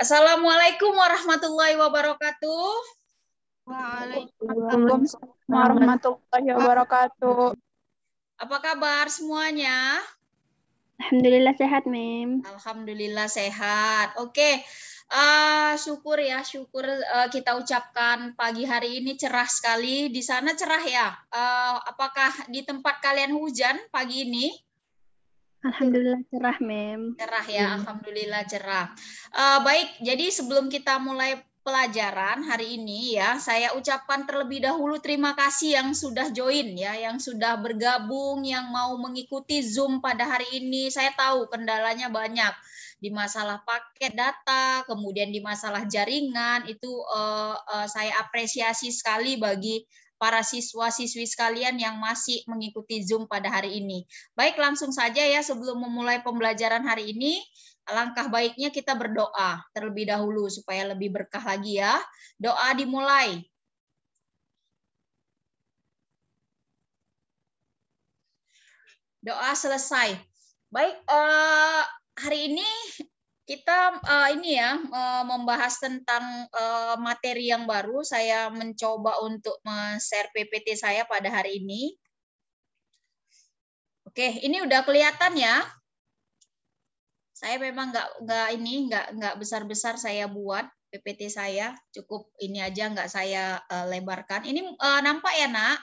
Assalamualaikum warahmatullahi wabarakatuh. Waalaikumsalam warahmatullahi wabarakatuh. Apa kabar semuanya? Alhamdulillah sehat, Mim. Alhamdulillah sehat. Oke, uh, syukur ya, syukur uh, kita ucapkan pagi hari ini cerah sekali. Di sana cerah ya. Uh, apakah di tempat kalian hujan pagi ini? Iya. Alhamdulillah cerah, Mem. Cerah ya, hmm. Alhamdulillah cerah. Uh, baik, jadi sebelum kita mulai pelajaran hari ini ya, saya ucapkan terlebih dahulu terima kasih yang sudah join ya, yang sudah bergabung, yang mau mengikuti Zoom pada hari ini. Saya tahu kendalanya banyak di masalah paket data, kemudian di masalah jaringan itu uh, uh, saya apresiasi sekali bagi para siswa-siswi sekalian yang masih mengikuti Zoom pada hari ini. Baik, langsung saja ya sebelum memulai pembelajaran hari ini, langkah baiknya kita berdoa terlebih dahulu supaya lebih berkah lagi ya. Doa dimulai. Doa selesai. Baik, uh, hari ini kita uh, ini ya uh, membahas tentang uh, materi yang baru. Saya mencoba untuk men-share PPT saya pada hari ini. Oke, ini udah kelihatan ya. Saya memang nggak nggak ini nggak nggak besar besar saya buat PPT saya cukup ini aja nggak saya uh, lebarkan. Ini uh, nampak ya nak?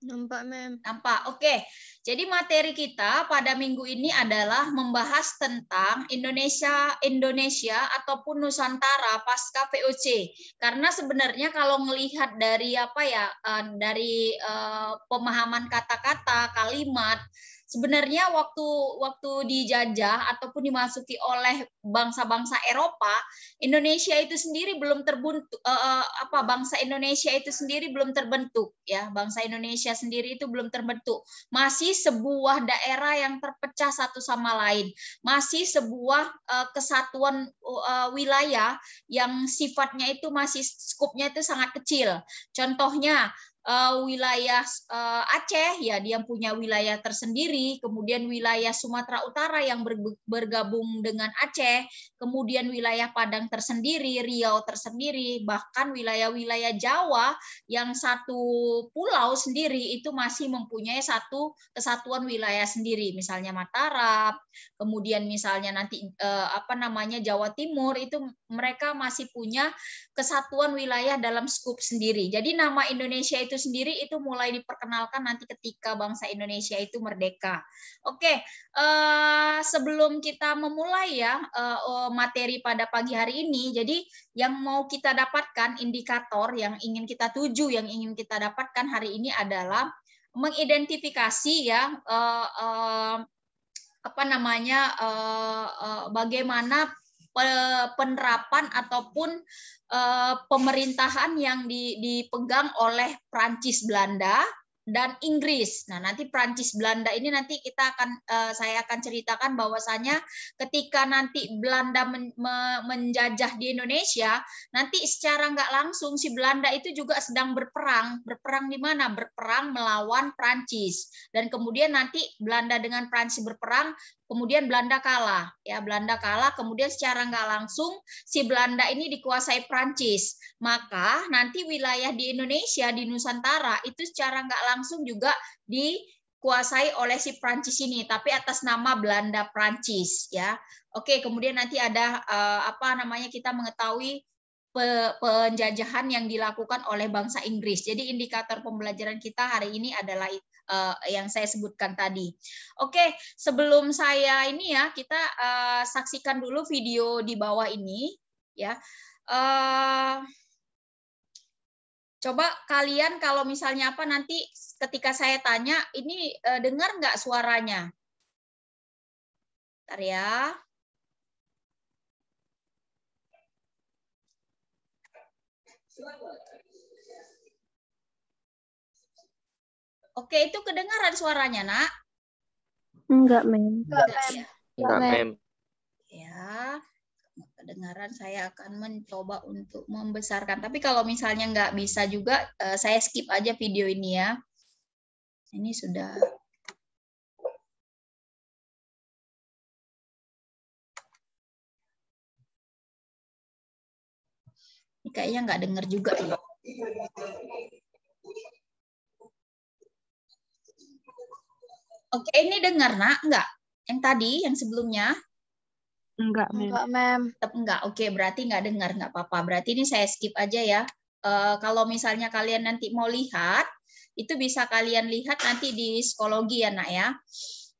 Nampak, Mem. Nampak. Oke. Jadi materi kita pada minggu ini adalah membahas tentang Indonesia Indonesia ataupun Nusantara pasca VOC. Karena sebenarnya kalau melihat dari apa ya eh, dari eh, pemahaman kata-kata, kalimat sebenarnya waktu waktu dijajah ataupun dimasuki oleh bangsa-bangsa Eropa, Indonesia itu sendiri belum terbentuk uh, eh, eh, apa bangsa Indonesia itu sendiri belum terbentuk ya, bangsa Indonesia sendiri itu belum terbentuk. Masih sebuah daerah yang terpecah satu sama lain, masih sebuah uh, kesatuan uh, wilayah yang sifatnya itu masih skupnya itu sangat kecil. Contohnya uh, wilayah uh, Aceh ya dia punya wilayah tersendiri, kemudian wilayah Sumatera Utara yang bergabung dengan Aceh, kemudian wilayah Padang tersendiri, Riau tersendiri, bahkan wilayah-wilayah Jawa yang satu pulau sendiri itu masih mempunyai satu kesatuan wilayah sendiri, misalnya Mataram, kemudian misalnya nanti uh, apa namanya Jawa Timur itu mereka masih punya kesatuan wilayah dalam skup sendiri. Jadi nama Indonesia itu sendiri itu mulai diperkenalkan nanti ketika bangsa Indonesia itu merdeka. Oke, eh, sebelum kita memulai ya eh, oh, materi pada pagi hari ini, jadi yang mau kita dapatkan indikator yang ingin kita tuju, yang ingin kita dapatkan hari ini adalah mengidentifikasi ya eh, apa namanya bagaimana penerapan ataupun eh, pemerintahan yang dipegang oleh Prancis Belanda dan Inggris. Nah, nanti Prancis Belanda ini nanti kita akan eh, saya akan ceritakan bahwasanya ketika nanti Belanda menjajah di Indonesia, nanti secara nggak langsung si Belanda itu juga sedang berperang. Berperang di mana? Berperang melawan Prancis. Dan kemudian nanti Belanda dengan Prancis berperang, kemudian Belanda kalah ya Belanda kalah kemudian secara nggak langsung si Belanda ini dikuasai Prancis maka nanti wilayah di Indonesia di Nusantara itu secara nggak langsung juga dikuasai oleh si Prancis ini tapi atas nama Belanda Prancis ya oke kemudian nanti ada eh, apa namanya kita mengetahui penjajahan yang dilakukan oleh bangsa Inggris jadi indikator pembelajaran kita hari ini adalah Eh, yang saya sebutkan tadi. Oke, sebelum saya ini ya kita uh, saksikan dulu video di bawah ini ya. Uh, coba kalian kalau misalnya apa nanti ketika saya tanya ini uh, dengar nggak suaranya? Ntar ya. Selamat. Oke, itu kedengaran suaranya, Nak? Enggak, Mem. Enggak, ya. Enggak, Mem. Ya, kedengaran saya akan mencoba untuk membesarkan. Tapi kalau misalnya nggak bisa juga, eh, saya skip aja video ini ya. Ini sudah kayaknya nggak dengar juga ya. Oke, ini dengar nak enggak? Yang tadi, yang sebelumnya? Enggak, mem. Enggak, mem. Tetap enggak. Oke, berarti enggak dengar, enggak apa-apa. Berarti ini saya skip aja ya. Uh, kalau misalnya kalian nanti mau lihat, itu bisa kalian lihat nanti di psikologi ya, Nak ya.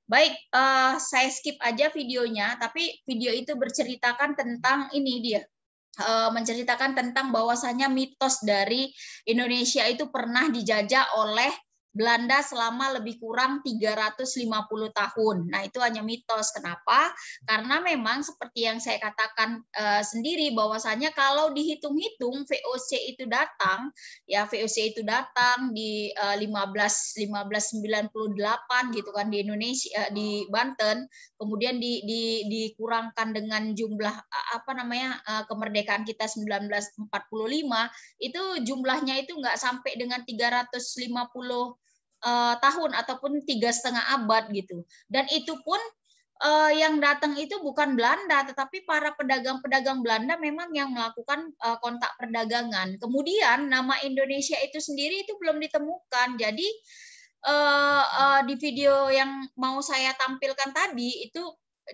Baik, uh, saya skip aja videonya, tapi video itu berceritakan tentang ini dia. Uh, menceritakan tentang bahwasannya mitos dari Indonesia itu pernah dijajah oleh Belanda selama lebih kurang 350 tahun. Nah, itu hanya mitos. Kenapa? Karena memang seperti yang saya katakan e, sendiri bahwasanya kalau dihitung-hitung VOC itu datang, ya VOC itu datang di e, 15 1598 gitu kan di Indonesia eh, di Banten, kemudian di, di dikurangkan dengan jumlah eh, apa namanya e, kemerdekaan kita 1945, itu jumlahnya itu nggak sampai dengan 350 uh, tahun ataupun tiga setengah abad gitu. Dan itu pun uh, yang datang itu bukan Belanda, tetapi para pedagang-pedagang Belanda memang yang melakukan uh, kontak perdagangan. Kemudian nama Indonesia itu sendiri itu belum ditemukan. Jadi uh, uh, di video yang mau saya tampilkan tadi itu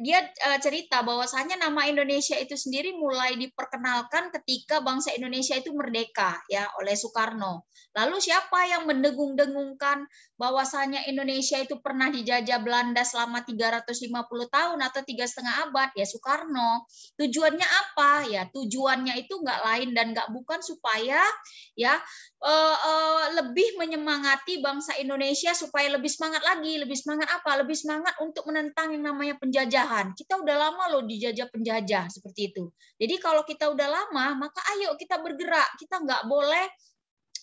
dia eh, cerita bahwasannya nama Indonesia itu sendiri mulai diperkenalkan ketika bangsa Indonesia itu merdeka ya oleh Soekarno. Lalu siapa yang mendengung-dengungkan bahwasannya Indonesia itu pernah dijajah Belanda selama 350 tahun atau tiga setengah abad ya Soekarno. Tujuannya apa ya? Tujuannya itu nggak lain dan nggak bukan supaya ya uh, uh, lebih menyemangati bangsa Indonesia supaya lebih semangat lagi, lebih semangat apa? Lebih semangat untuk menentang yang namanya penjajahan. Kita udah lama loh dijajah penjajah seperti itu. Jadi kalau kita udah lama, maka ayo kita bergerak. Kita nggak boleh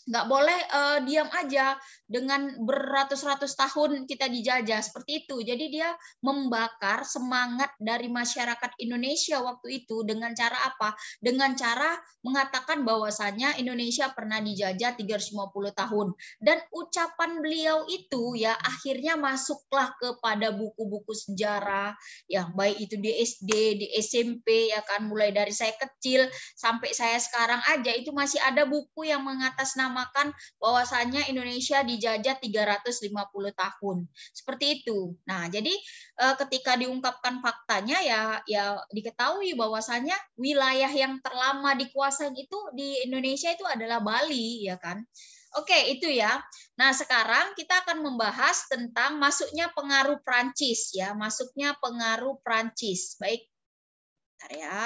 nggak boleh uh, diam aja dengan beratus-ratus tahun kita dijajah seperti itu. Jadi dia membakar semangat dari masyarakat Indonesia waktu itu dengan cara apa? Dengan cara mengatakan bahwasannya Indonesia pernah dijajah 350 tahun dan ucapan beliau itu ya akhirnya masuklah kepada buku-buku sejarah ya baik itu di SD, di SMP ya kan mulai dari saya kecil sampai saya sekarang aja itu masih ada buku yang mengatasnamakan menyamakan bahwasannya Indonesia dijajah 350 tahun. Seperti itu. Nah, jadi eh, ketika diungkapkan faktanya ya ya diketahui bahwasannya wilayah yang terlama dikuasai itu di Indonesia itu adalah Bali, ya kan? Oke, itu ya. Nah, sekarang kita akan membahas tentang masuknya pengaruh Prancis ya, masuknya pengaruh Prancis. Baik. Bentar ya.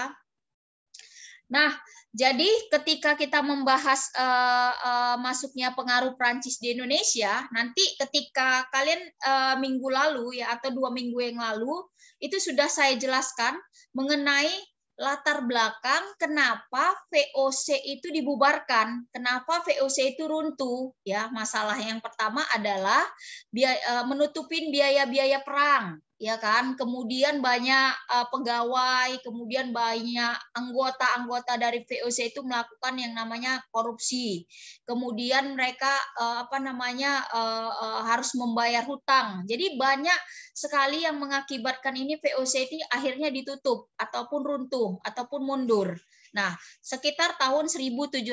Nah, jadi ketika kita membahas uh, uh, masuknya pengaruh Prancis di Indonesia, nanti ketika kalian uh, minggu lalu ya atau dua minggu yang lalu itu sudah saya jelaskan mengenai latar belakang kenapa VOC itu dibubarkan, kenapa VOC itu runtuh ya. Masalah yang pertama adalah biaya, menutupin biaya-biaya perang ya kan? Kemudian banyak uh, pegawai, kemudian banyak anggota-anggota dari VOC itu melakukan yang namanya korupsi. Kemudian mereka uh, apa namanya uh, uh, harus membayar hutang. Jadi banyak sekali yang mengakibatkan ini VOC ini akhirnya ditutup ataupun runtuh ataupun mundur. Nah, sekitar tahun 1799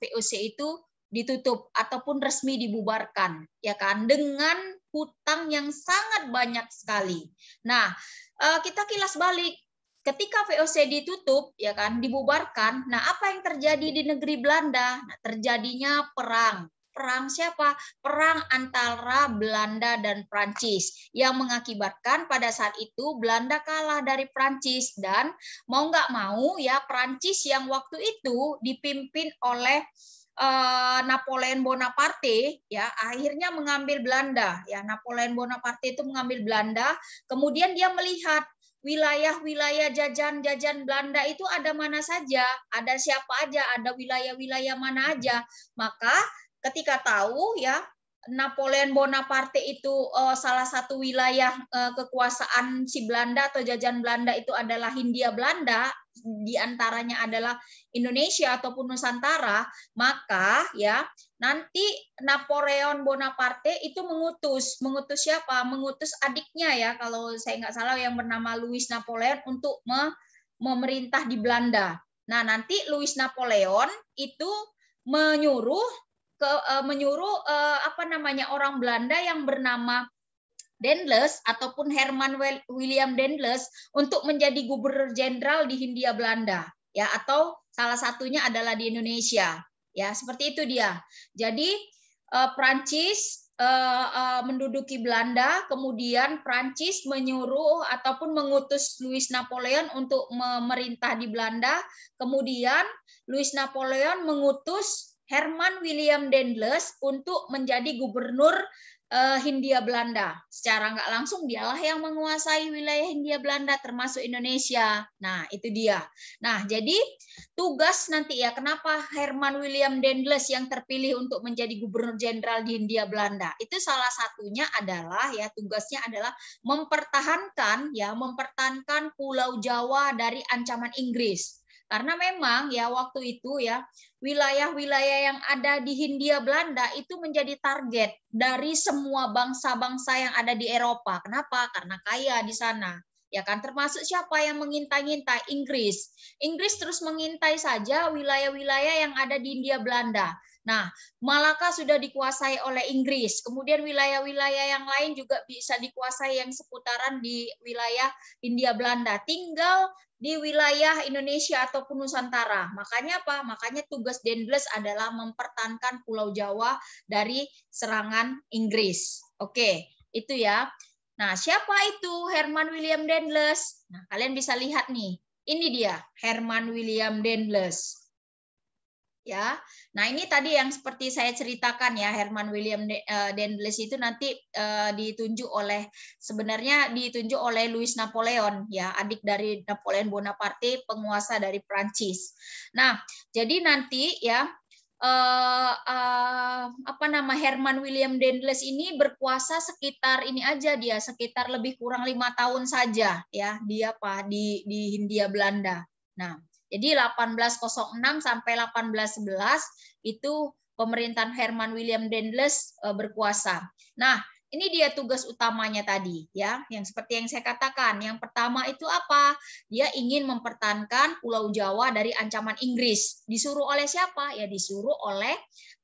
VOC itu ditutup ataupun resmi dibubarkan, ya kan? Dengan hutang yang sangat banyak sekali. Nah, eh, kita kilas balik ketika VOC ditutup ya kan dibubarkan nah apa yang terjadi di negeri Belanda nah, terjadinya perang perang siapa perang antara Belanda dan Prancis yang mengakibatkan pada saat itu Belanda kalah dari Prancis dan mau nggak mau ya Prancis yang waktu itu dipimpin oleh Eh, Napoleon Bonaparte ya akhirnya mengambil Belanda ya Napoleon Bonaparte itu mengambil Belanda kemudian dia melihat wilayah-wilayah jajan-jajan Belanda itu ada mana saja ada siapa aja ada wilayah-wilayah mana aja maka ketika tahu ya Napoleon Bonaparte itu uh, salah satu wilayah uh, kekuasaan si Belanda atau jajahan Belanda itu adalah Hindia Belanda, diantaranya adalah Indonesia ataupun Nusantara, maka ya nanti Napoleon Bonaparte itu mengutus, mengutus siapa? Mengutus adiknya ya kalau saya nggak salah yang bernama Louis Napoleon untuk me memerintah di Belanda. Nah nanti Louis Napoleon itu menyuruh ke, uh, menyuruh uh, apa namanya orang Belanda yang bernama Dendles ataupun Herman William Dendles untuk menjadi gubernur jenderal di Hindia Belanda ya atau salah satunya adalah di Indonesia ya seperti itu dia. Jadi uh, Prancis uh, uh, menduduki Belanda, kemudian Prancis menyuruh ataupun mengutus Louis Napoleon untuk memerintah di Belanda, kemudian Louis Napoleon mengutus Herman William Dendles untuk menjadi gubernur eh, Hindia Belanda. Secara nggak langsung dialah yang menguasai wilayah Hindia Belanda termasuk Indonesia. Nah, itu dia. Nah, jadi tugas nanti ya kenapa Herman William Dendles yang terpilih untuk menjadi gubernur jenderal di Hindia Belanda. Itu salah satunya adalah ya tugasnya adalah mempertahankan ya mempertahankan Pulau Jawa dari ancaman Inggris. Karena memang ya waktu itu ya wilayah-wilayah yang ada di Hindia Belanda itu menjadi target dari semua bangsa-bangsa yang ada di Eropa. Kenapa? Karena kaya di sana. Ya kan termasuk siapa yang mengintai intai Inggris. Inggris terus mengintai saja wilayah-wilayah yang ada di Hindia Belanda. Nah, Malaka sudah dikuasai oleh Inggris. Kemudian wilayah-wilayah yang lain juga bisa dikuasai yang seputaran di wilayah India Belanda. Tinggal di wilayah Indonesia ataupun Nusantara. Makanya apa? Makanya tugas Dendles adalah mempertahankan Pulau Jawa dari serangan Inggris. Oke, itu ya. Nah, siapa itu Herman William Dendles? Nah, kalian bisa lihat nih. Ini dia, Herman William Dendles ya. Nah, ini tadi yang seperti saya ceritakan ya Herman William eh, Dendles itu nanti eh, ditunjuk oleh sebenarnya ditunjuk oleh Louis Napoleon ya, adik dari Napoleon Bonaparte, penguasa dari Prancis. Nah, jadi nanti ya eh, eh apa nama Herman William Dendles ini berkuasa sekitar ini aja dia sekitar lebih kurang lima tahun saja ya dia apa di di Hindia Belanda. Nah, jadi 1806 sampai 1811 itu pemerintahan Herman William Dendles eh, berkuasa. Nah, ini dia tugas utamanya tadi ya yang seperti yang saya katakan yang pertama itu apa dia ingin mempertahankan pulau Jawa dari ancaman Inggris disuruh oleh siapa ya disuruh oleh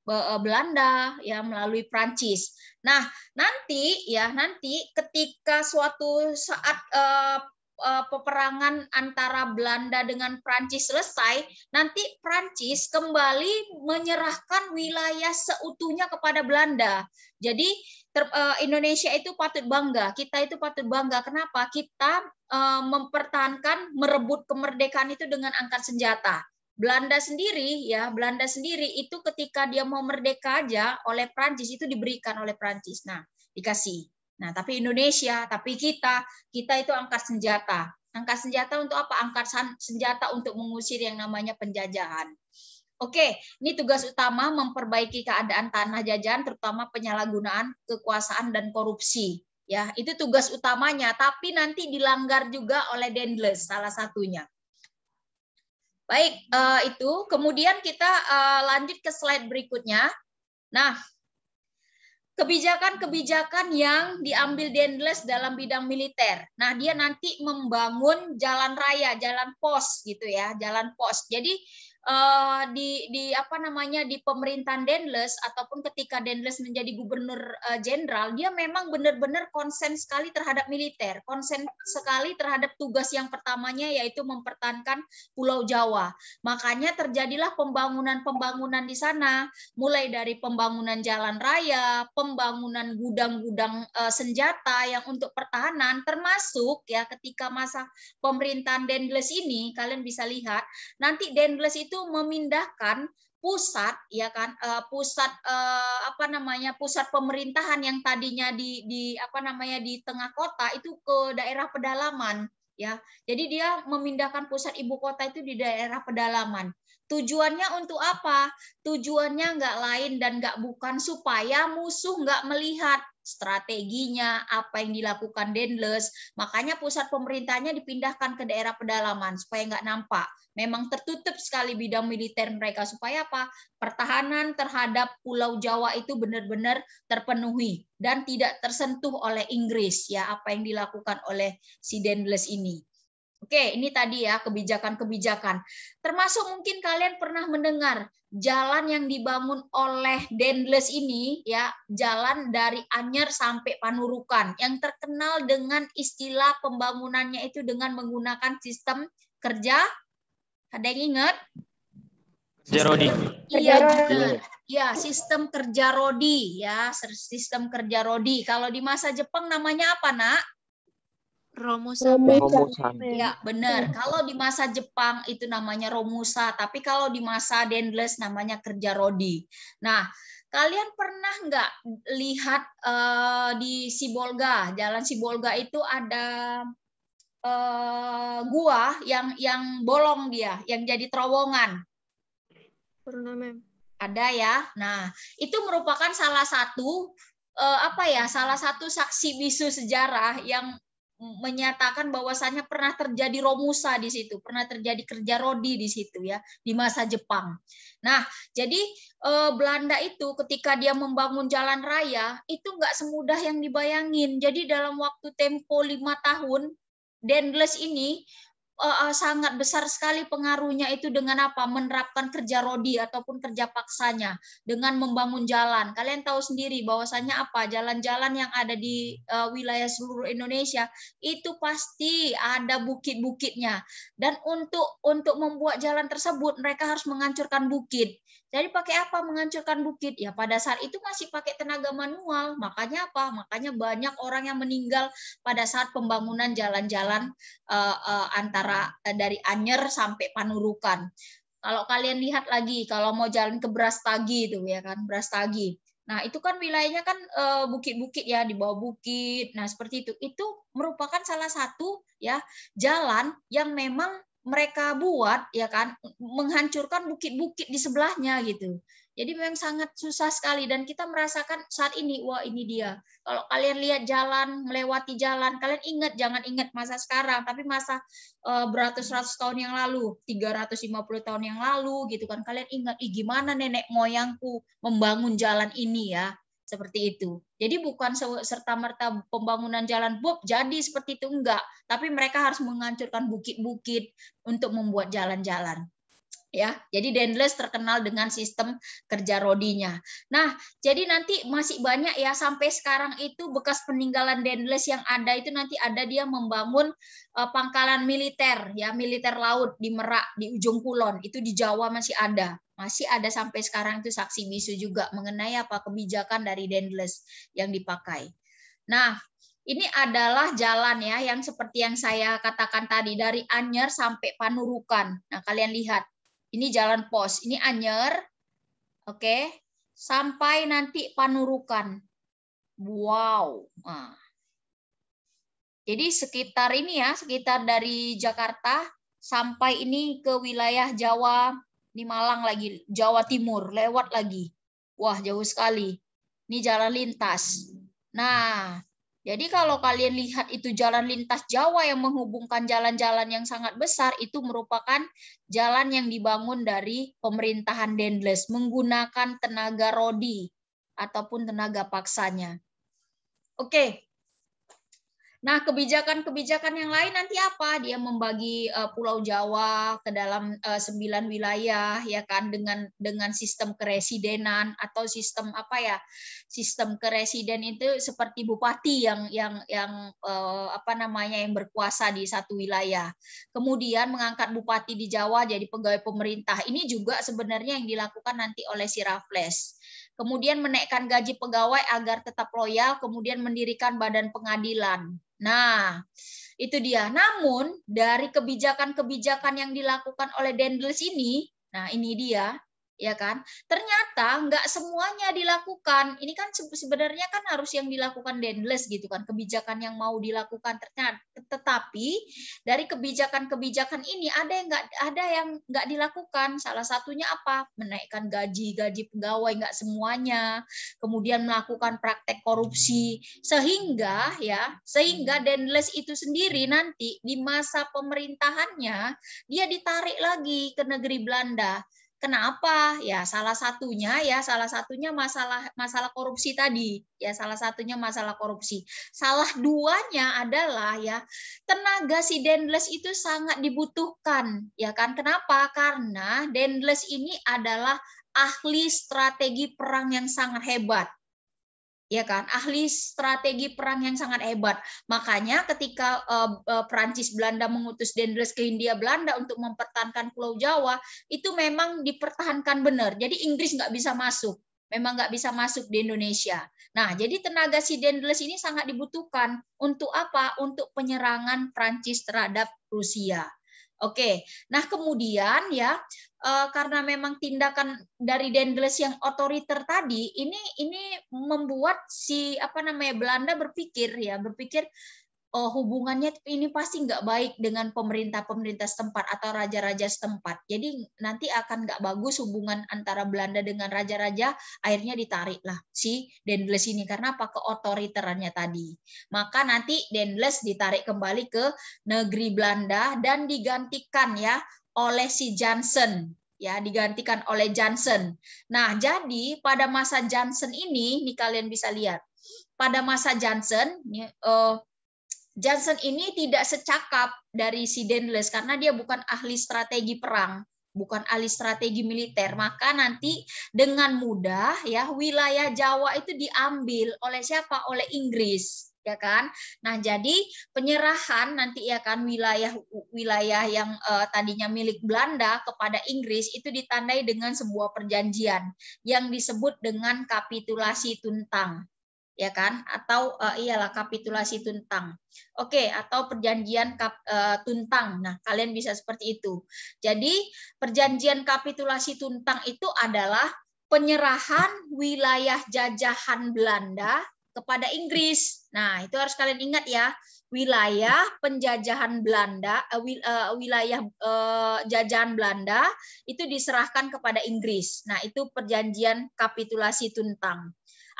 eh, eh, Belanda ya melalui Prancis. Nah, nanti ya nanti ketika suatu saat eh, uh, peperangan antara Belanda dengan Prancis selesai, nanti Prancis kembali menyerahkan wilayah seutuhnya kepada Belanda. Jadi ter, uh, Indonesia itu patut bangga, kita itu patut bangga. Kenapa? Kita uh, mempertahankan merebut kemerdekaan itu dengan angkat senjata. Belanda sendiri ya Belanda sendiri itu ketika dia mau merdeka aja oleh Prancis itu diberikan oleh Prancis nah dikasih Nah, tapi Indonesia, tapi kita, kita itu angkat senjata. Angkat senjata untuk apa? Angkat senjata untuk mengusir yang namanya penjajahan. Oke, ini tugas utama memperbaiki keadaan tanah jajahan, terutama penyalahgunaan kekuasaan dan korupsi. Ya, itu tugas utamanya. Tapi nanti dilanggar juga oleh Dendles salah satunya. Baik, eh, itu. Kemudian kita eh, lanjut ke slide berikutnya. Nah, kebijakan-kebijakan yang diambil Dendles dalam bidang militer. Nah, dia nanti membangun jalan raya, jalan pos gitu ya, jalan pos. Jadi uh, di di apa namanya di pemerintahan Denles ataupun ketika Denles menjadi gubernur eh, jenderal uh, dia memang benar-benar konsen sekali terhadap militer, konsen sekali terhadap tugas yang pertamanya yaitu mempertahankan Pulau Jawa. Makanya terjadilah pembangunan-pembangunan di sana, mulai dari pembangunan jalan raya, pembangunan gudang-gudang uh, senjata yang untuk pertahanan termasuk ya ketika masa pemerintahan Denles ini kalian bisa lihat nanti Denles itu itu memindahkan pusat ya kan uh, pusat uh, apa namanya pusat pemerintahan yang tadinya di di apa namanya di tengah kota itu ke daerah pedalaman ya. Jadi dia memindahkan pusat ibu kota itu di daerah pedalaman. Tujuannya untuk apa? Tujuannya nggak lain dan nggak bukan supaya musuh nggak melihat strateginya, apa yang dilakukan Denles. Makanya pusat pemerintahnya dipindahkan ke daerah pedalaman supaya nggak nampak. Memang tertutup sekali bidang militer mereka supaya apa? Pertahanan terhadap Pulau Jawa itu benar-benar terpenuhi dan tidak tersentuh oleh Inggris ya apa yang dilakukan oleh si Denles ini. Oke, ini tadi ya kebijakan-kebijakan. Termasuk mungkin kalian pernah mendengar jalan yang dibangun oleh Dendles ini ya, jalan dari Anyer sampai Panurukan yang terkenal dengan istilah pembangunannya itu dengan menggunakan sistem kerja. Ada yang ingat? Kerja Rodi. Iya, Ya, sistem kerja Rodi ya, sistem kerja Rodi. Kalau di masa Jepang namanya apa, Nak? Romusa. Romusa. Ya, benar. Iya. Kalau di masa Jepang itu namanya Romusa, tapi kalau di masa Dendles namanya kerja rodi. Nah, kalian pernah nggak lihat uh, di Sibolga, Jalan Sibolga itu ada uh, gua yang yang bolong dia, yang jadi terowongan. Pernah, Mem. Ada ya. Nah, itu merupakan salah satu eh, apa ya salah satu saksi bisu sejarah yang menyatakan bahwasannya pernah terjadi romusa di situ, pernah terjadi kerja rodi di situ ya di masa Jepang. Nah, jadi eh, Belanda itu ketika dia membangun jalan raya itu nggak semudah yang dibayangin. Jadi dalam waktu tempo lima tahun, Dendles ini uh, sangat besar sekali pengaruhnya itu dengan apa? Menerapkan kerja rodi ataupun kerja paksanya dengan membangun jalan. Kalian tahu sendiri bahwasanya apa? Jalan-jalan yang ada di uh, wilayah seluruh Indonesia itu pasti ada bukit-bukitnya. Dan untuk untuk membuat jalan tersebut mereka harus menghancurkan bukit. Jadi pakai apa menghancurkan bukit? Ya pada saat itu masih pakai tenaga manual. Makanya apa? Makanya banyak orang yang meninggal pada saat pembangunan jalan-jalan uh, uh, antara uh, dari Anyer sampai Panurukan. Kalau kalian lihat lagi, kalau mau jalan ke Brastagi itu ya kan, Brastagi. Nah, itu kan wilayahnya kan bukit-bukit ya, di bawah bukit. Nah, seperti itu. Itu merupakan salah satu ya jalan yang memang mereka buat ya kan menghancurkan bukit-bukit di sebelahnya gitu. Jadi memang sangat susah sekali dan kita merasakan saat ini wah ini dia. Kalau kalian lihat jalan, melewati jalan, kalian ingat jangan ingat masa sekarang tapi masa eh, beratus-ratus tahun yang lalu, 350 tahun yang lalu gitu kan. Kalian ingat Ih, gimana nenek moyangku membangun jalan ini ya seperti itu. Jadi bukan serta-merta pembangunan jalan bob jadi seperti itu enggak, tapi mereka harus menghancurkan bukit-bukit untuk membuat jalan-jalan. Ya, jadi Dendles terkenal dengan sistem kerja rodinya. Nah, jadi nanti masih banyak ya sampai sekarang itu bekas peninggalan Dendles yang ada itu nanti ada dia membangun eh, pangkalan militer ya militer laut di Merak di ujung kulon itu di Jawa masih ada masih ada sampai sekarang itu saksi bisu juga mengenai apa kebijakan dari Dendles yang dipakai. Nah, ini adalah jalan ya yang seperti yang saya katakan tadi dari Anyer sampai Panurukan. Nah, kalian lihat. Ini jalan pos, ini Anyer. Oke. Okay, sampai nanti Panurukan. Wow. Nah. Jadi sekitar ini ya, sekitar dari Jakarta sampai ini ke wilayah Jawa ini Malang lagi, Jawa Timur, lewat lagi. Wah, jauh sekali. Ini jalan lintas. Nah, jadi kalau kalian lihat itu jalan lintas Jawa yang menghubungkan jalan-jalan yang sangat besar, itu merupakan jalan yang dibangun dari pemerintahan Dendles menggunakan tenaga rodi ataupun tenaga paksanya. Oke, Nah, kebijakan-kebijakan yang lain nanti apa? Dia membagi uh, Pulau Jawa ke dalam eh, sembilan wilayah, ya kan, dengan dengan sistem keresidenan atau sistem apa ya? Sistem keresiden itu seperti bupati yang yang yang uh, apa namanya yang berkuasa di satu wilayah. Kemudian mengangkat bupati di Jawa jadi pegawai pemerintah. Ini juga sebenarnya yang dilakukan nanti oleh Sirafles. Raffles kemudian menaikkan gaji pegawai agar tetap loyal, kemudian mendirikan badan pengadilan. Nah, itu dia. Namun dari kebijakan-kebijakan yang dilakukan oleh Dendels ini, nah ini dia, ya kan? Ternyata nggak semuanya dilakukan. Ini kan sebenarnya kan harus yang dilakukan Dendles gitu kan, kebijakan yang mau dilakukan. Ternyata, tetapi dari kebijakan-kebijakan ini ada yang nggak ada yang nggak dilakukan. Salah satunya apa? Menaikkan gaji gaji pegawai nggak semuanya, kemudian melakukan praktek korupsi sehingga ya sehingga Dendles itu sendiri nanti di masa pemerintahannya dia ditarik lagi ke negeri Belanda Kenapa? Ya salah satunya ya salah satunya masalah masalah korupsi tadi. Ya salah satunya masalah korupsi. Salah duanya adalah ya tenaga si Dendles itu sangat dibutuhkan ya kan? Kenapa? Karena Dendles ini adalah ahli strategi perang yang sangat hebat ya kan ahli strategi perang yang sangat hebat makanya ketika uh, eh, eh, Prancis Belanda mengutus Dendles ke Hindia Belanda untuk mempertahankan Pulau Jawa itu memang dipertahankan benar jadi Inggris nggak bisa masuk memang nggak bisa masuk di Indonesia nah jadi tenaga si Dendles ini sangat dibutuhkan untuk apa untuk penyerangan Prancis terhadap Rusia Oke, nah kemudian ya eh, karena memang tindakan dari Dendles yang otoriter tadi ini ini membuat si apa namanya Belanda berpikir ya berpikir uh, hubungannya ini pasti nggak baik dengan pemerintah-pemerintah setempat atau raja-raja setempat. Jadi nanti akan nggak bagus hubungan antara Belanda dengan raja-raja, akhirnya ditariklah si Dendles ini karena apa keotoriterannya tadi. Maka nanti Dendles ditarik kembali ke negeri Belanda dan digantikan ya oleh si Johnson ya digantikan oleh Johnson. Nah, jadi pada masa Johnson ini nih kalian bisa lihat. Pada masa Johnson eh, Johnson ini tidak secakap dari si Dendles karena dia bukan ahli strategi perang, bukan ahli strategi militer. Maka nanti dengan mudah ya wilayah Jawa itu diambil oleh siapa? Oleh Inggris ya kan. Nah, jadi penyerahan nanti ya kan wilayah wilayah yang uh, tadinya milik Belanda kepada Inggris itu ditandai dengan sebuah perjanjian yang disebut dengan kapitulasi Tuntang ya kan? Atau uh, iyalah kapitulasi tuntang. Oke, okay, atau perjanjian kap, uh, tuntang. Nah, kalian bisa seperti itu. Jadi, perjanjian kapitulasi tuntang itu adalah penyerahan wilayah jajahan Belanda kepada Inggris. Nah, itu harus kalian ingat ya. Wilayah penjajahan Belanda, eh, wil, wilayah jajahan Belanda itu diserahkan kepada Inggris. Nah, itu perjanjian kapitulasi tuntang.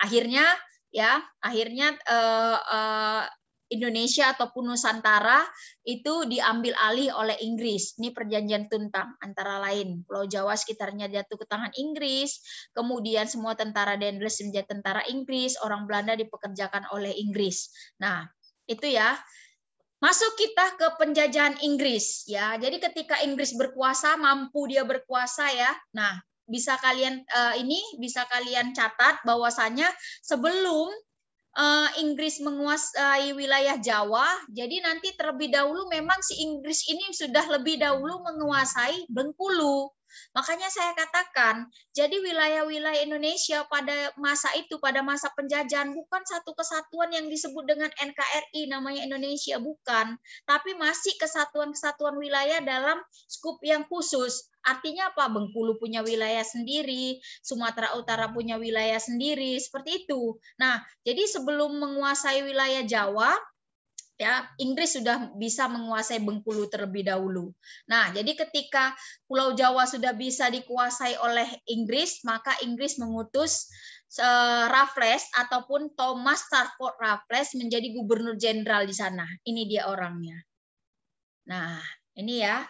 Akhirnya ya akhirnya uh, uh, Indonesia ataupun Nusantara itu diambil alih oleh Inggris. Ini perjanjian Tuntang antara lain. Pulau Jawa sekitarnya jatuh ke tangan Inggris, kemudian semua tentara Dendles menjadi tentara Inggris, orang Belanda dipekerjakan oleh Inggris. Nah, itu ya. Masuk kita ke penjajahan Inggris ya. Jadi ketika Inggris berkuasa, mampu dia berkuasa ya. Nah, bisa kalian uh, ini bisa kalian catat bahwasanya sebelum uh, Inggris menguasai wilayah Jawa, jadi nanti terlebih dahulu memang si Inggris ini sudah lebih dahulu menguasai Bengkulu. Makanya saya katakan, jadi wilayah-wilayah Indonesia pada masa itu, pada masa penjajahan, bukan satu kesatuan yang disebut dengan NKRI, namanya Indonesia, bukan. Tapi masih kesatuan-kesatuan wilayah dalam skup yang khusus. Artinya apa? Bengkulu punya wilayah sendiri, Sumatera Utara punya wilayah sendiri, seperti itu. Nah, jadi sebelum menguasai wilayah Jawa, ya Inggris sudah bisa menguasai Bengkulu terlebih dahulu. Nah, jadi ketika Pulau Jawa sudah bisa dikuasai oleh Inggris, maka Inggris mengutus eh, Raffles ataupun Thomas Stafford Raffles menjadi gubernur jenderal di sana. Ini dia orangnya. Nah, ini ya.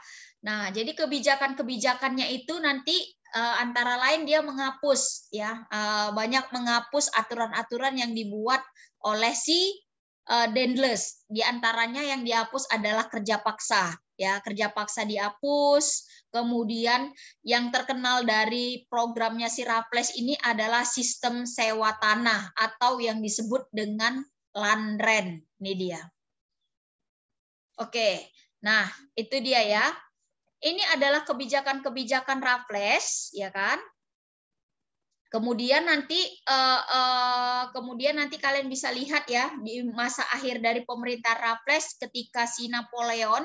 Nah, jadi kebijakan-kebijakannya itu nanti uh, antara lain dia menghapus ya uh, banyak menghapus aturan-aturan yang dibuat oleh si uh, eh, Dendles. Di antaranya yang dihapus adalah kerja paksa ya kerja paksa dihapus kemudian yang terkenal dari programnya si Raffles ini adalah sistem sewa tanah atau yang disebut dengan land rent ini dia oke nah itu dia ya ini adalah kebijakan-kebijakan Raffles, ya kan? Kemudian nanti uh, uh, kemudian nanti kalian bisa lihat ya di masa akhir dari pemerintah Raffles ketika si Napoleon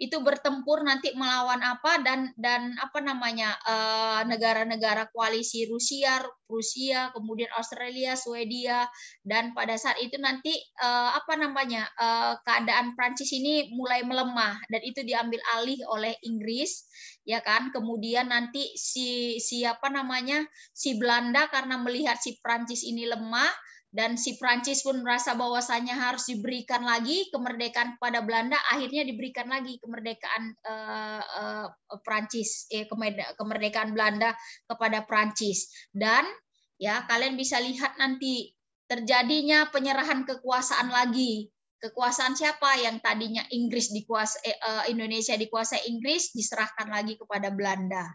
itu bertempur nanti melawan apa dan dan apa namanya eh, negara-negara koalisi Rusia, Rusia, kemudian Australia, Swedia dan pada saat itu nanti eh, apa namanya eh, keadaan Prancis ini mulai melemah dan itu diambil alih oleh Inggris ya kan. Kemudian nanti si siapa namanya si Belanda karena melihat si Prancis ini lemah dan si Prancis pun merasa bahwasannya harus diberikan lagi kemerdekaan kepada Belanda akhirnya diberikan lagi kemerdekaan eh, eh, Prancis eh, kemerdekaan Belanda kepada Prancis dan ya kalian bisa lihat nanti terjadinya penyerahan kekuasaan lagi kekuasaan siapa yang tadinya Inggris dikuasai eh, eh, Indonesia dikuasai Inggris diserahkan lagi kepada Belanda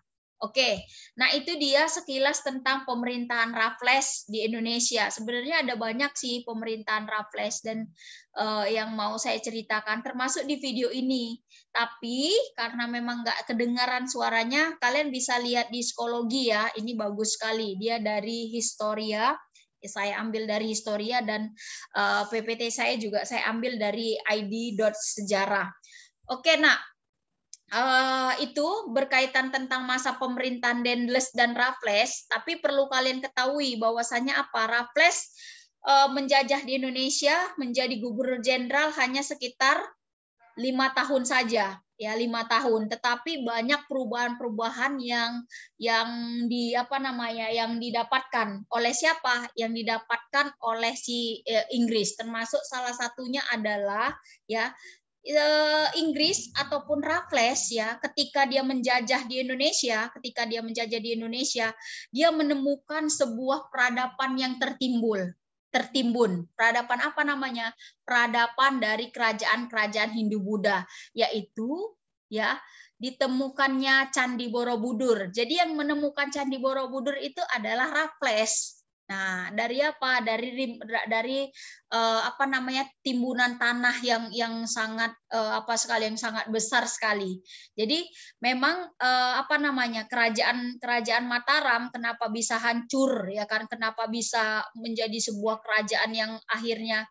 Oke, nah itu dia sekilas tentang pemerintahan Raffles di Indonesia. Sebenarnya ada banyak sih pemerintahan Raffles dan uh, yang mau saya ceritakan, termasuk di video ini. Tapi karena memang nggak kedengaran suaranya, kalian bisa lihat di psikologi ya. Ini bagus sekali. Dia dari Historia. Saya ambil dari Historia dan uh, eh, PPT saya juga saya ambil dari id.sejarah. Oke, nak uh, itu berkaitan tentang masa pemerintahan Dendles dan Raffles, tapi perlu kalian ketahui bahwasannya apa Raffles uh, menjajah di Indonesia menjadi gubernur jenderal hanya sekitar lima tahun saja ya lima tahun tetapi banyak perubahan-perubahan yang yang di apa namanya yang didapatkan oleh siapa yang didapatkan oleh si eh, Inggris termasuk salah satunya adalah ya Eh, Inggris ataupun Raffles ya ketika dia menjajah di Indonesia, ketika dia menjajah di Indonesia, dia menemukan sebuah peradaban yang tertimbul, tertimbun. Peradaban apa namanya? Peradaban dari kerajaan-kerajaan Hindu Buddha, yaitu ya ditemukannya Candi Borobudur. Jadi yang menemukan Candi Borobudur itu adalah Raffles Nah, dari apa? Dari dari uh, apa namanya timbunan tanah yang yang sangat uh, apa sekali yang sangat besar sekali. Jadi memang uh, apa namanya kerajaan kerajaan Mataram kenapa bisa hancur ya kan? Kenapa bisa menjadi sebuah kerajaan yang akhirnya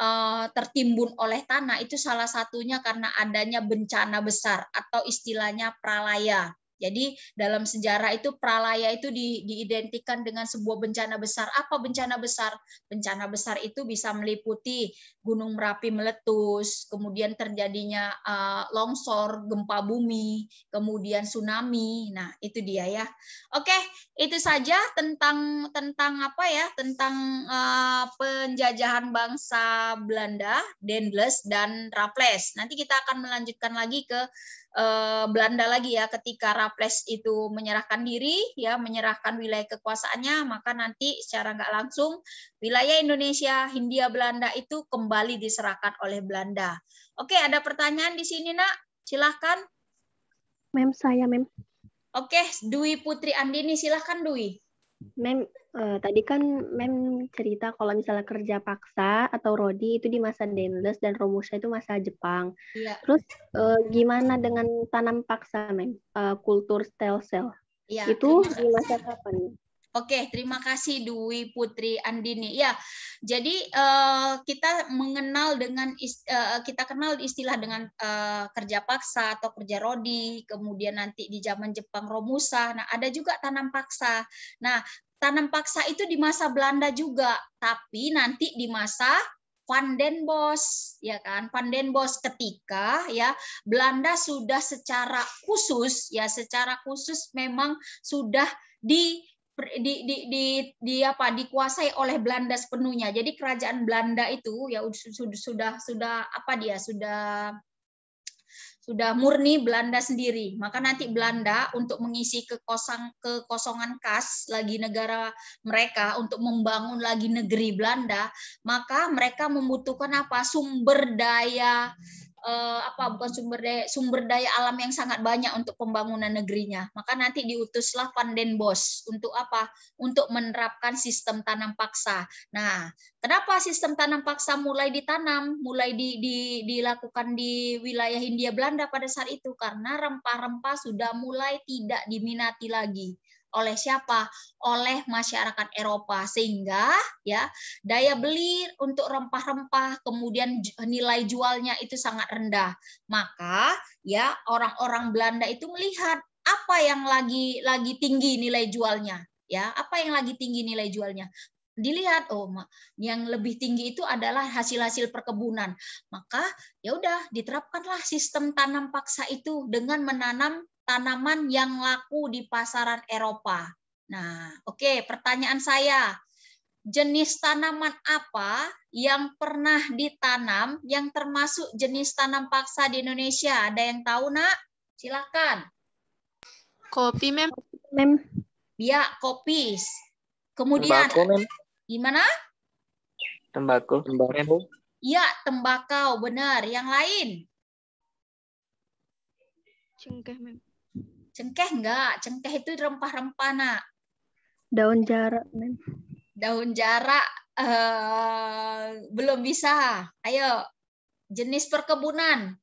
uh, tertimbun oleh tanah itu salah satunya karena adanya bencana besar atau istilahnya pralaya jadi dalam sejarah itu pralaya itu di, diidentikan dengan sebuah bencana besar. Apa bencana besar? Bencana besar itu bisa meliputi Gunung Merapi meletus, kemudian terjadinya uh, longsor, gempa bumi, kemudian tsunami. Nah, itu dia ya. Oke, itu saja tentang tentang apa ya? Tentang uh, penjajahan bangsa Belanda, Dendles dan Raffles. Nanti kita akan melanjutkan lagi ke Eh, Belanda lagi ya ketika Raffles itu menyerahkan diri ya menyerahkan wilayah kekuasaannya maka nanti secara nggak langsung wilayah Indonesia Hindia Belanda itu kembali diserahkan oleh Belanda. Oke, ada pertanyaan di sini, Nak? Silahkan. Mem, saya, Mem. Oke, Dwi Putri Andini, silahkan Dwi. Mem, uh, tadi kan Mem cerita kalau misalnya kerja paksa atau Rodi itu di masa Dendles dan Romusha itu masa Jepang. Iya. Terus uh, gimana dengan tanam paksa Mem? Uh, kultur stel sel Iya. Itu di masa kapan? Oke, terima kasih Dwi Putri Andini. Ya, jadi uh, kita mengenal dengan uh, kita kenal istilah dengan uh, kerja paksa atau kerja rodi, kemudian nanti di zaman Jepang romusa. Nah, ada juga tanam paksa. Nah, tanam paksa itu di masa Belanda juga, tapi nanti di masa Van den Bos, ya kan? Van den Bos ketika ya Belanda sudah secara khusus ya secara khusus memang sudah di di, di, di, di apa dikuasai oleh Belanda sepenuhnya. Jadi kerajaan Belanda itu ya sudah sudah sudah apa dia sudah sudah murni Belanda sendiri. Maka nanti Belanda untuk mengisi kekosong kekosongan kas lagi negara mereka untuk membangun lagi negeri Belanda, maka mereka membutuhkan apa? sumber daya uh, apa bukan sumber daya sumber daya alam yang sangat banyak untuk pembangunan negerinya. Maka nanti diutuslah Panden Bos untuk apa? Untuk menerapkan sistem tanam paksa. Nah, kenapa sistem tanam paksa mulai ditanam, mulai di, di, dilakukan di wilayah Hindia Belanda pada saat itu? Karena rempah-rempah sudah mulai tidak diminati lagi oleh siapa? Oleh masyarakat Eropa sehingga ya daya beli untuk rempah-rempah kemudian nilai jualnya itu sangat rendah. Maka ya orang-orang Belanda itu melihat apa yang lagi lagi tinggi nilai jualnya ya apa yang lagi tinggi nilai jualnya dilihat oh yang lebih tinggi itu adalah hasil-hasil perkebunan maka ya udah diterapkanlah sistem tanam paksa itu dengan menanam tanaman yang laku di pasaran Eropa. Nah, oke, okay, pertanyaan saya. Jenis tanaman apa yang pernah ditanam yang termasuk jenis tanam paksa di Indonesia? Ada yang tahu, Nak? Silakan. Kopi, Mem. Mem. Ya, kopi. Kemudian Tembako, Mem. Gimana? Tembakau. Tembakau. Ya, tembakau, benar. Yang lain? Cengkeh, Mem. Cengkeh enggak, cengkeh itu rempah-rempah nak. Daun jarak, Mem. Daun jarak uh, belum bisa. Ayo, jenis perkebunan.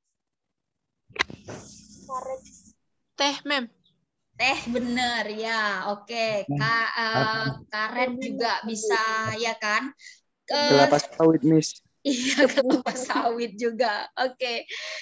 Teh, Mem. Teh bener ya, oke. Okay. Ka, uh, karet juga bisa ya kan? ke kelapa sawit, Miss. Iya, kelapa sawit juga. Oke. Okay.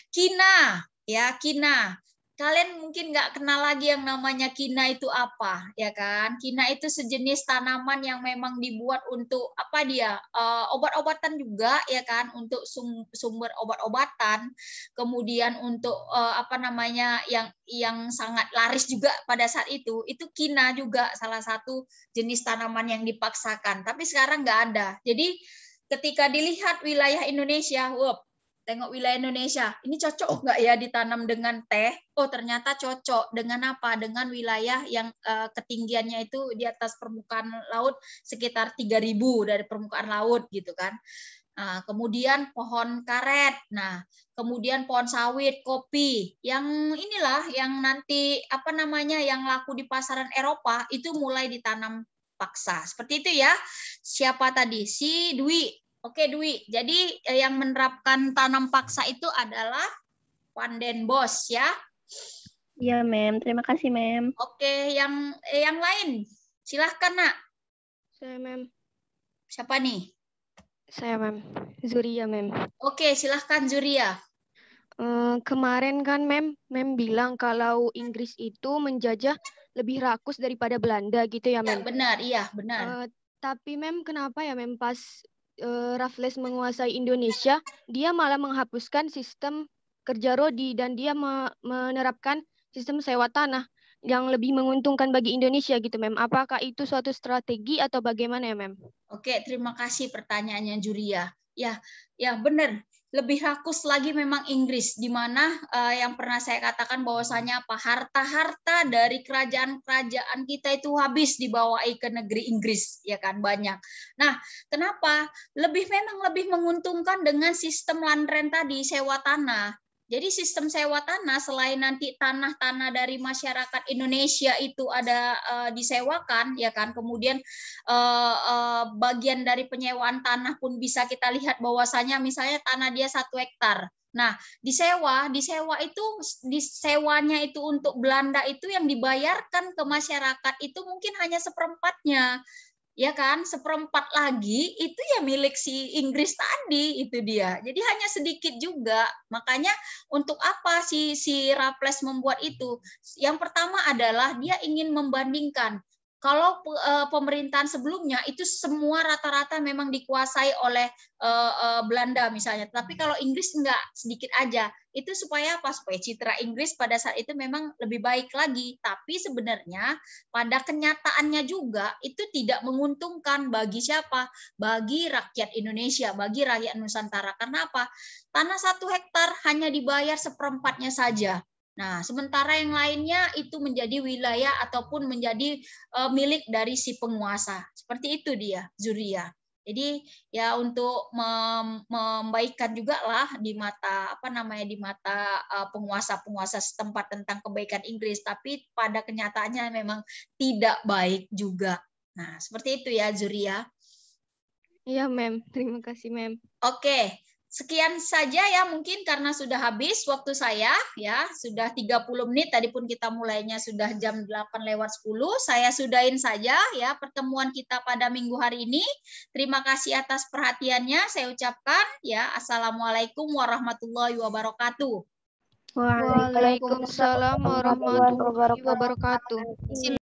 Kina, ya Kina kalian mungkin nggak kenal lagi yang namanya kina itu apa, ya kan? Kina itu sejenis tanaman yang memang dibuat untuk apa dia uh, obat-obatan juga, ya kan? Untuk sumber obat-obatan, kemudian untuk uh, apa namanya yang yang sangat laris juga pada saat itu, itu kina juga salah satu jenis tanaman yang dipaksakan. Tapi sekarang nggak ada. Jadi ketika dilihat wilayah Indonesia, wop, tengok wilayah Indonesia. Ini cocok oh. nggak ya ditanam dengan teh? Oh ternyata cocok. Dengan apa? Dengan wilayah yang uh, ketinggiannya itu di atas permukaan laut sekitar 3.000 dari permukaan laut gitu kan. Nah, kemudian pohon karet, nah kemudian pohon sawit, kopi, yang inilah yang nanti apa namanya yang laku di pasaran Eropa itu mulai ditanam paksa. Seperti itu ya. Siapa tadi? Si Dwi. Oke Dwi, jadi eh, yang menerapkan tanam paksa itu adalah panden Bos ya. Iya Mem, terima kasih Mem. Oke, yang eh, yang lain silahkan nak. Saya Mem. Siapa nih? Saya Mem, Zuria Mem. Oke, silahkan Zuria. Uh, kemarin kan Mem, Mem bilang kalau Inggris itu menjajah lebih rakus daripada Belanda gitu ya iya, Mem? Ya, benar, iya benar. Uh, tapi Mem kenapa ya Mem pas uh, Raffles menguasai Indonesia, dia malah menghapuskan sistem kerja rodi dan dia me menerapkan sistem sewa tanah yang lebih menguntungkan bagi Indonesia gitu, Mem. Apakah itu suatu strategi atau bagaimana ya, Mem? Oke, terima kasih pertanyaannya Juria. Ya, ya benar. Lebih rakus lagi memang Inggris, di mana uh, yang pernah saya katakan bahwasanya apa harta-harta dari kerajaan-kerajaan kita itu habis dibawai ke negeri Inggris, ya kan banyak. Nah, kenapa? Lebih memang lebih menguntungkan dengan sistem land rent tadi sewa tanah jadi sistem sewa tanah selain nanti tanah-tanah dari masyarakat Indonesia itu ada uh, disewakan ya kan. Kemudian uh, uh, bagian dari penyewaan tanah pun bisa kita lihat bahwasanya misalnya tanah dia satu hektar. Nah, disewa, disewa itu disewanya itu untuk Belanda itu yang dibayarkan ke masyarakat itu mungkin hanya seperempatnya ya kan seperempat lagi itu ya milik si Inggris tadi itu dia jadi hanya sedikit juga makanya untuk apa si si Raffles membuat itu yang pertama adalah dia ingin membandingkan kalau uh, pemerintahan sebelumnya itu semua rata-rata memang dikuasai oleh uh, uh, Belanda misalnya, tapi kalau Inggris enggak sedikit aja. Itu supaya apa? Supaya citra Inggris pada saat itu memang lebih baik lagi. Tapi sebenarnya pada kenyataannya juga itu tidak menguntungkan bagi siapa? Bagi rakyat Indonesia, bagi rakyat Nusantara. Karena apa? Tanah satu hektar hanya dibayar seperempatnya saja Nah, sementara yang lainnya itu menjadi wilayah ataupun menjadi uh, milik dari si penguasa. Seperti itu dia, Zuria. Jadi ya untuk mem membaikkan juga lah di mata apa namanya di mata eh, penguasa-penguasa setempat tentang kebaikan Inggris, tapi pada kenyataannya memang tidak baik juga. Nah seperti itu ya Zuria. Iya mem, terima kasih mem. Oke, sekian saja ya mungkin karena sudah habis waktu saya ya sudah 30 menit tadi pun kita mulainya sudah jam 8 lewat 10 saya sudahin saja ya pertemuan kita pada minggu hari ini terima kasih atas perhatiannya saya ucapkan ya assalamualaikum warahmatullahi wabarakatuh Waalaikumsalam warahmatullahi wabarakatuh